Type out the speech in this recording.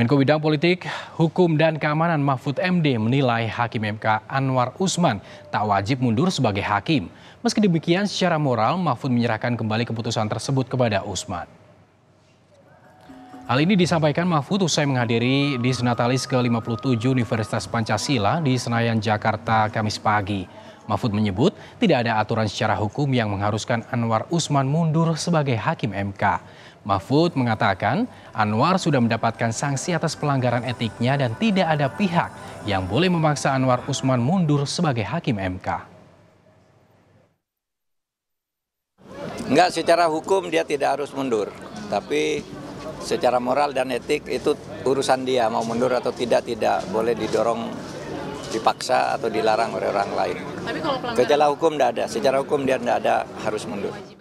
Menko Bidang Politik, Hukum dan Keamanan Mahfud MD menilai Hakim MK Anwar Usman tak wajib mundur sebagai hakim. Meski demikian secara moral Mahfud menyerahkan kembali keputusan tersebut kepada Usman. Hal ini disampaikan Mahfud usai menghadiri Disnatalis ke-57 Universitas Pancasila di Senayan, Jakarta, Kamis pagi. Mahfud menyebut tidak ada aturan secara hukum yang mengharuskan Anwar Usman mundur sebagai hakim MK. Mahfud mengatakan Anwar sudah mendapatkan sanksi atas pelanggaran etiknya dan tidak ada pihak yang boleh memaksa Anwar Usman mundur sebagai hakim MK. Enggak, secara hukum dia tidak harus mundur. Tapi secara moral dan etik itu urusan dia mau mundur atau tidak tidak boleh didorong dipaksa atau dilarang oleh orang lain. Tapi Gejala hukum tidak ada, secara hukum dia tidak ada harus mundur.